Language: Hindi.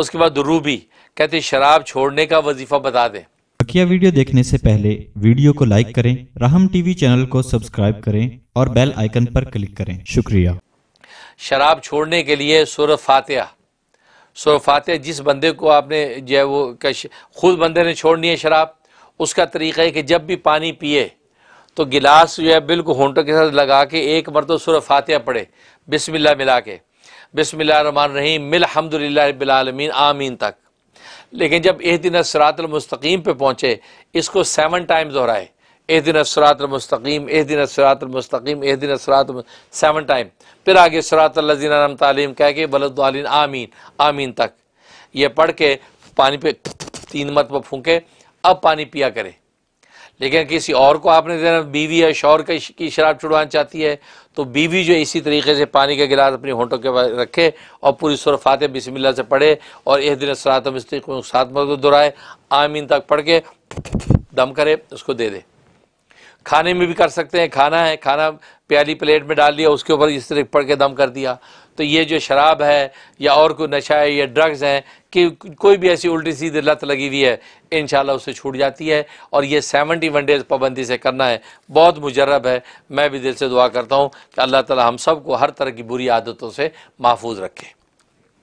उसके बाद रूबी कहते शराब छोड़ने का वजीफा बता दे बकिया वीडियो देखने से पहले वीडियो को लाइक करें राहम टीवी चैनल को सब्सक्राइब करें और बेल आइकन पर क्लिक करें शुक्रिया शराब छोड़ने के लिए सुर फातह सुर फातह जिस बंदे को आपने जो है वो कश खुद बंदे ने छोड़नी है शराब उसका तरीका है कि जब भी पानी पिए तो गिलास जो है बिल्कुल होंटों के साथ लगा के एक मरतब सुर फातह पड़े बिस्मिल्लाह मिला के बिसमीम मिलहमदिल्लाबीआलमीन आमीन तक लेकिन जब एह दिन सरातलमस्तकीम पर पहुँचे इसको सेवन टाइम दोहराए एह दिन सरातलमस्तकीम एह दिन सरातलमस्तकीम एह दिन सरात सेवन टाइम फिर आगे सरातल्लाम तालीम कह के बलदालीन आमीन आमीन तक ये पढ़ के पानी पे तीन मत पर फूके अब पानी पिया करें लेकिन किसी और को आपने देना बीवी या शौर की शराब छुड़वाना चाहती है तो बीवी जो इसी तरीके से पानी का गिलास अपनी होंठों के पास रखे और पूरी सुर फातह बिस्मिल्लाह से पढ़े और एक दिन सरातम को सात मदद दोहराए आमीन तक पढ़ के दम करे उसको दे दे खाने में भी कर सकते हैं खाना है खाना प्याली प्लेट में डाल दिया उसके ऊपर इस तरह पड़ के दम कर दिया तो ये जो शराब है या और कोई नशा है या ड्रग्स हैं कि कोई भी ऐसी उल्टी सीधी लत लगी हुई है इन उससे छूट जाती है और ये सेवनटी वन डेज़ पाबंदी से करना है बहुत मुजरब है मैं भी दिल से दुआ करता हूँ कि अल्लाह ताली हम सब को हर तरह की बुरी आदतों से महफूज रखें